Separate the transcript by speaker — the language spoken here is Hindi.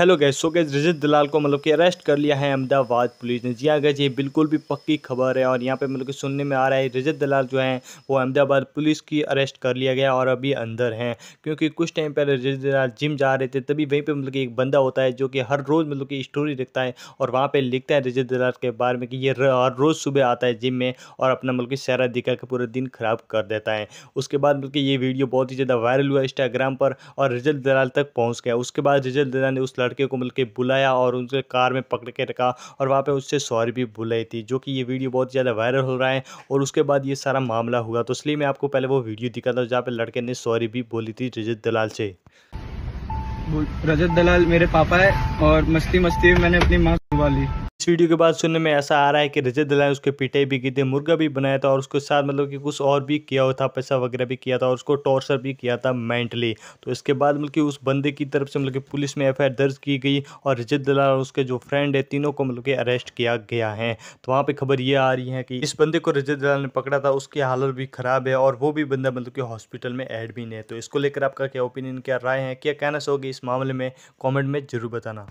Speaker 1: hello guys so guys Rajat Dalal को मतलब कि अरेस्ट कर लिया है अहमदाबाद पुलिस ने जी हाँ गैस ये बिल्कुल भी पक्की खबर है और यहाँ पे मतलब कि सुनने में आ रहा है रजत दलाल जो है वो अहमदाबाद पुलिस की अरेस्ट कर लिया गया और अभी अंदर हैं क्योंकि कुछ टाइम पहले रजत दलाल जिम जा रहे थे तभी वहीं पर मतलब कि एक बंदा होता है जो कि हर रोज़ मतलब कि स्टोरी लिखता है और वहाँ पर लिखता है रजत दलाल के बारे में कि ये हर रोज़ सुबह आता है जिम में और अपना मतलब कि सारा दिखा के पूरा दिन ख़राब कर देता है उसके बाद मतलब कि ये वीडियो बहुत ही ज़्यादा वायरल हुआ इंस्टाग्राम पर और रजत दलाल तक पहुँच गया उसके बाद रजत दलाल ने उस लड़के को मिलकर बुलाया और उनके कार में पकड़ के रखा और वहाँ पर उससे सॉरी भी बुलाई थी जो कि ये वीडियो बहुत ज़्यादा वायरल हो रहा है और उसके बाद ये सारा मामला हुआ तो इसलिए मैं आपको पहले वो वीडियो दिखा था जहाँ पर लड़के ने सॉरी भी बोली थी रजत दलाल से रजत दलाल मेरे पापा है और मस्ती मस्ती मैंने अपनी माँ ली इस वीडियो के बाद सुनने में ऐसा आ रहा है कि रजत दलाल उसके पिटाई भी की थी मुर्गा भी बनाया था और उसके साथ मतलब कि कुछ और भी किया हुआ था पैसा वगैरह भी किया था और उसको टॉर्चर भी किया था मेंटली तो इसके बाद मतलब कि उस बंदे की तरफ से मतलब कि पुलिस में एफ दर्ज की गई और रजत दलाल और उसके जो फ्रेंड है तीनों को मतलब कि अरेस्ट किया गया है तो वहाँ पर खबर ये आ रही है कि इस बंदे को रजत दलाल ने पकड़ा था उसकी हालत भी ख़राब है और वो भी बंदा मतलब कि हॉस्पिटल में एडमिन है तो इसको लेकर आपका क्या ओपिनियन क्या राय है क्या कहना चाहोगे इस मामले में कॉमेंट में जरूर बताना